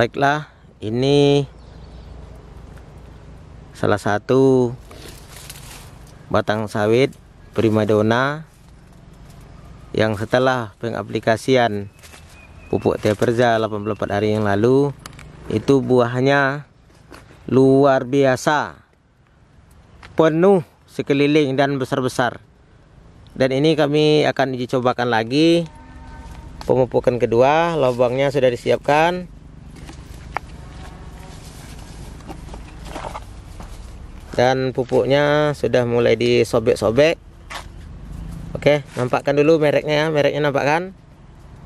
baiklah ini salah satu batang sawit primadona yang setelah pengaplikasian pupuk teperza 84 hari yang lalu itu buahnya luar biasa penuh sekeliling dan besar-besar dan ini kami akan uji cobakan lagi pemupukan kedua lubangnya sudah disiapkan dan pupuknya sudah mulai disobek-sobek Oke nampakkan dulu mereknya ya mereknya nampakkan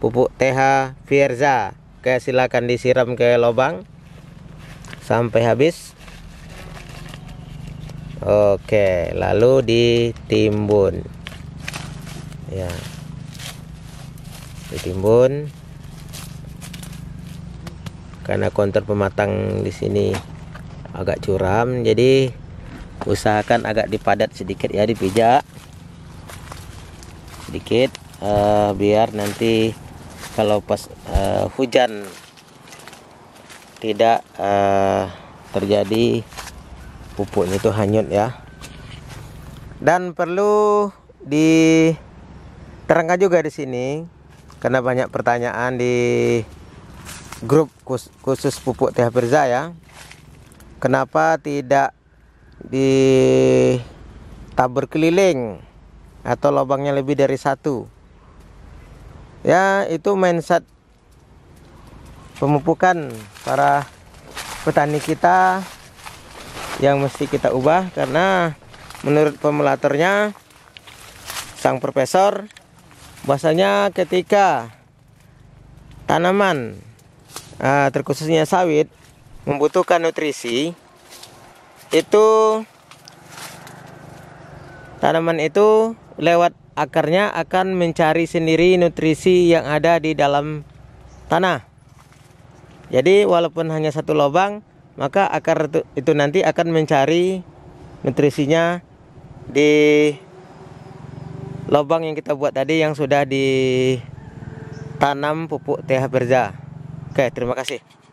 pupuk TH Fierza Oke silakan disiram ke lubang sampai habis Oke lalu ditimbun ya ditimbun karena konter pematang di sini agak curam jadi usahakan agak dipadat sedikit ya dipijak sedikit uh, biar nanti kalau pas uh, hujan tidak uh, terjadi pupuknya itu hanyut ya dan perlu diterangkan juga di sini karena banyak pertanyaan di grup khusus pupuk teh Firza ya kenapa tidak di tabur keliling atau lubangnya lebih dari satu ya itu mindset pemupukan para petani kita yang mesti kita ubah karena menurut pemulatornya sang profesor bahasanya ketika tanaman ah, terkhususnya sawit membutuhkan nutrisi itu tanaman itu lewat akarnya akan mencari sendiri nutrisi yang ada di dalam tanah. Jadi walaupun hanya satu lubang, maka akar itu, itu nanti akan mencari nutrisinya di lubang yang kita buat tadi yang sudah ditanam pupuk teh berja. Oke, terima kasih.